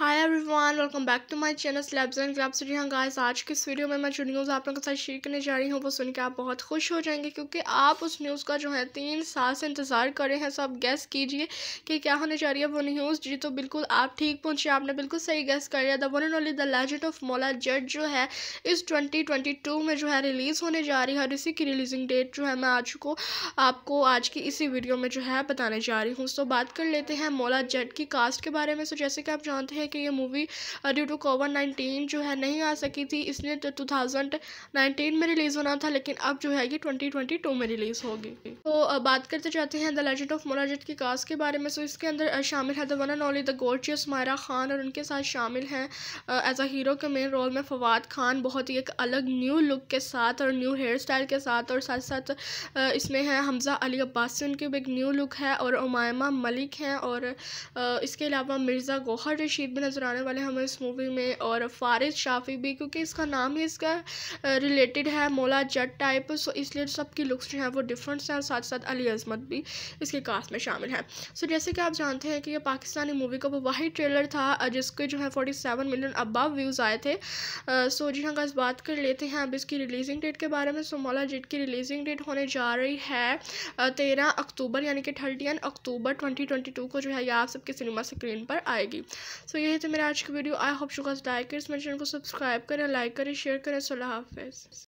hi everyone welcome back to my channel slabs and glabs जी हाँ guys आज की इस वीडियो में मैं जो न्यूज़ आप लोगों के साथ शेयर करने जा रही हूँ वो सुन के आप बहुत खुश हो जाएंगे क्योंकि आप उस न्यूज़ का जो है तीन साल से इंतज़ार कर रहे हैं सो आप गैस कीजिए कि क्या होने जा रही है वो न्यूज़ जी तो बिल्कुल आप ठीक पहुँचे आपने बिल्कुल सही गैस कर लिया the one and only the legend of Maula Jatt जो है इस ट्वेंटी में जो है रिलीज़ होने जा रही है और इसी की रिलीजिंग डेट जो है मैं आज को आपको आज की इसी वीडियो में जो है बताने जा रही हूँ सो बात कर लेते हैं मोला जट की कास्ट के बारे में सो जैसे कि आप जानते हैं कि ये movie due to COVID nineteen जो है नहीं आ सकी थी इसलिए टू थाउजेंड नाइन्टीन में रिलीज़ होना था लेकिन अब जो है कि ट्वेंटी ट्वेंटी टू में रिलीज़ होगी तो बात करते जाते हैं द लेजेंड ऑफ मोनाजट की कास्ट के बारे में सो इसके अंदर शामिल है the one and only the gorgeous Mahira Khan और उनके साथ शामिल हैं एज अ हीरो के मेन रोल में फवाद खान बहुत ही एक अलग न्यू लुक के साथ और न्यू हेयर स्टाइल के साथ और साथ साथ इसमें हैं हमज़ा अली अब्बासी उनकी भी एक न्यू लुक है और उमायमा मलिक हैं और इसके अलावा मिर्ज़ा गोहर रशीद भी नज़र आने वाले हमें इस मूवी में और फारिज शाफी भी क्योंकि इसका नाम ही इसका रिलेटेड है मोला जट टाइप सो इसलिए सबकी लुक्स जो हैं वो डिफरेंट्स हैं साथ साथ साथ अली अजमत भी इसके कास्ट में शामिल हैं सो जैसे कि आप जानते हैं कि ये पाकिस्तानी मूवी का वो वाहि ट्रेलर था जिसके जो है forty seven million above views आए थे सो जी हाँ गज बात कर लेते हैं अब इसकी रिलीजिंग डेट के बारे में सो मौला जेट की रिलीजिंग डेट होने जा रही है तेरह अक्टूबर यानी कि thirteen October twenty twenty two को जो है ये आप सबके सिनेमा स्क्रीन पर आएगी सो so, यही थे मेरा आज की वीडियो आई होप शुगर लाइक इस मेरे चैनल को सब्सक्राइब करें लाइक करें शेयर करें सोलह हाफ